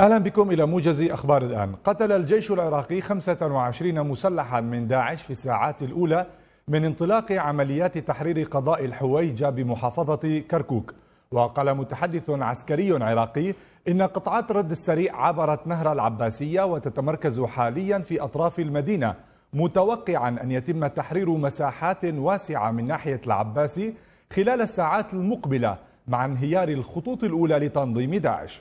أهلا بكم إلى موجز أخبار الآن قتل الجيش العراقي 25 مسلحا من داعش في الساعات الأولى من انطلاق عمليات تحرير قضاء الحويجة بمحافظة كركوك وقال متحدث عسكري عراقي إن قطعات رد السريع عبرت نهر العباسية وتتمركز حاليا في أطراف المدينة متوقعا أن يتم تحرير مساحات واسعة من ناحية العباسي خلال الساعات المقبلة مع انهيار الخطوط الأولى لتنظيم داعش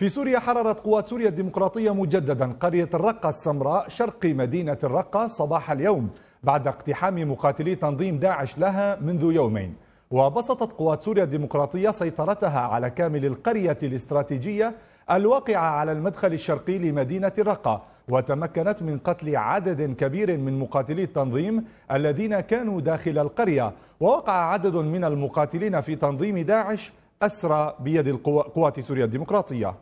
في سوريا حررت قوات سوريا الديمقراطية مجددا قرية الرقة السمراء شرق مدينة الرقة صباح اليوم بعد اقتحام مقاتلي تنظيم داعش لها منذ يومين وبسطت قوات سوريا الديمقراطية سيطرتها على كامل القرية الاستراتيجية الواقعة على المدخل الشرقي لمدينة الرقة وتمكنت من قتل عدد كبير من مقاتلي التنظيم الذين كانوا داخل القرية ووقع عدد من المقاتلين في تنظيم داعش أسرى بيد قوات سوريا الديمقراطية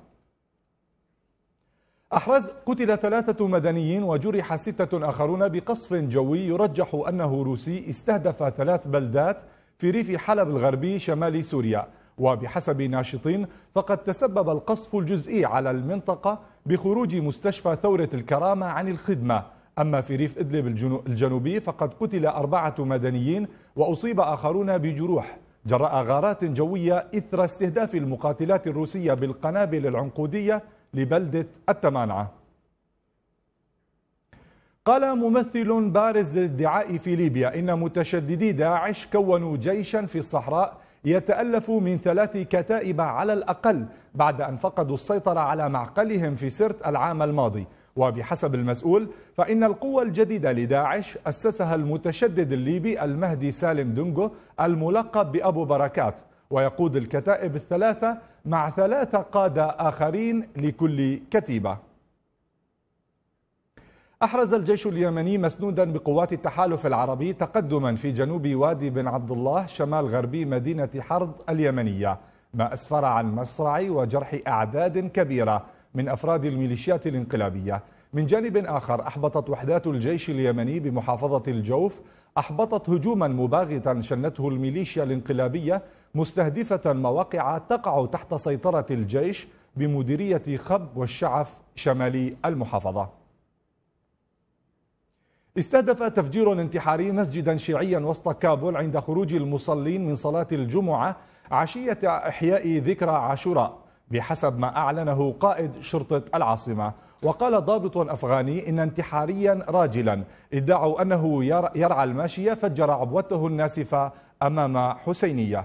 أحرز قتل ثلاثة مدنيين وجرح ستة آخرون بقصف جوي يرجح أنه روسي استهدف ثلاث بلدات في ريف حلب الغربي شمال سوريا وبحسب ناشطين فقد تسبب القصف الجزئي على المنطقة بخروج مستشفى ثورة الكرامة عن الخدمة أما في ريف إدلب الجنوبي فقد قتل أربعة مدنيين وأصيب آخرون بجروح جراء غارات جوية إثر استهداف المقاتلات الروسية بالقنابل العنقودية لبلدة التمانعة قال ممثل بارز للادعاء في ليبيا إن متشددي داعش كونوا جيشا في الصحراء يتألف من ثلاث كتائب على الأقل بعد أن فقدوا السيطرة على معقلهم في سرت العام الماضي وبحسب المسؤول فإن القوة الجديدة لداعش أسسها المتشدد الليبي المهدي سالم دونغو الملقب بأبو بركات ويقود الكتائب الثلاثة مع ثلاثة قادة آخرين لكل كتيبة أحرز الجيش اليمني مسنودا بقوات التحالف العربي تقدما في جنوب وادي بن عبد الله شمال غربي مدينة حرض اليمنية ما أسفر عن مصرع وجرح أعداد كبيرة من أفراد الميليشيات الانقلابية من جانب آخر أحبطت وحدات الجيش اليمني بمحافظة الجوف أحبطت هجوما مباغتا شنته الميليشيا الانقلابية مستهدفة مواقع تقع تحت سيطرة الجيش بمديرية خب والشعف شمالي المحافظة استهدف تفجير انتحاري مسجدا شيعيا وسط كابول عند خروج المصلين من صلاة الجمعة عشية إحياء ذكرى عاشوراء بحسب ما أعلنه قائد شرطة العاصمة وقال ضابط أفغاني إن انتحاريا راجلا ادعوا أنه يرعى الماشية فجر عبوته الناسفة أمام حسينية